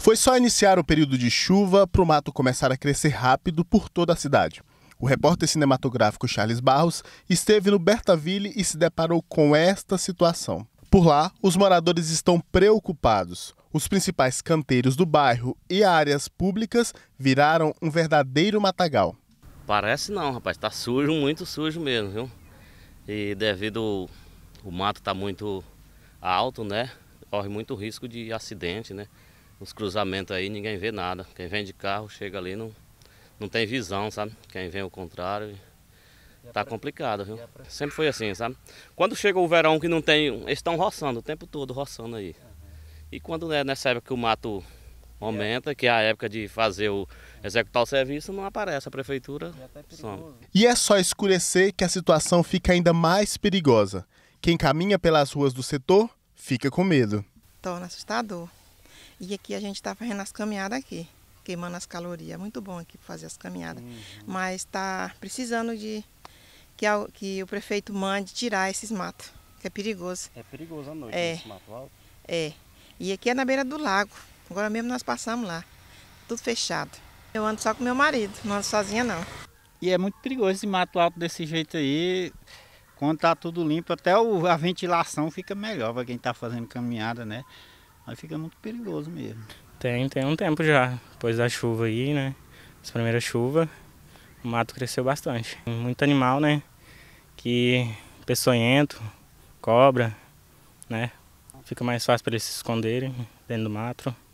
Foi só iniciar o período de chuva para o mato começar a crescer rápido por toda a cidade. O repórter cinematográfico Charles Barros esteve no Bertaville e se deparou com esta situação. Por lá, os moradores estão preocupados. Os principais canteiros do bairro e áreas públicas viraram um verdadeiro matagal. Parece não, rapaz, Está sujo, muito sujo mesmo, viu? E devido o mato tá muito alto, né? Corre muito risco de acidente, né? os cruzamentos aí, ninguém vê nada. Quem vem de carro chega ali, não, não tem visão, sabe? Quem vem ao é contrário. Tá complicado, viu? Sempre foi assim, sabe? Quando chega o verão que não tem. Eles estão roçando o tempo todo, roçando aí. E quando é nessa época que o mato aumenta, que é a época de fazer o executar o serviço, não aparece a prefeitura. E, é e é só escurecer que a situação fica ainda mais perigosa. Quem caminha pelas ruas do setor fica com medo. Torna assustador. E aqui a gente está fazendo as caminhadas aqui, queimando as calorias. Muito bom aqui fazer as caminhadas. Uhum. Mas está precisando de que, que, o prefeito mande tirar esses matos, que é perigoso. É perigoso à noite é. esse mato alto. É. E aqui é na beira do lago. Agora mesmo nós passamos lá. Tudo fechado. Eu ando só com meu marido, não ando sozinha não. E é muito perigoso esse mato alto desse jeito aí. Quando tá tudo limpo, até a ventilação fica melhor para quem tá fazendo caminhada, né? Aí fica muito perigoso mesmo. Tem, tem um tempo já. Depois da chuva aí, né? As primeiras chuvas, o mato cresceu bastante. Muito animal, né? Que peçonhento, cobra, né? Fica mais fácil para eles se esconderem dentro do mato.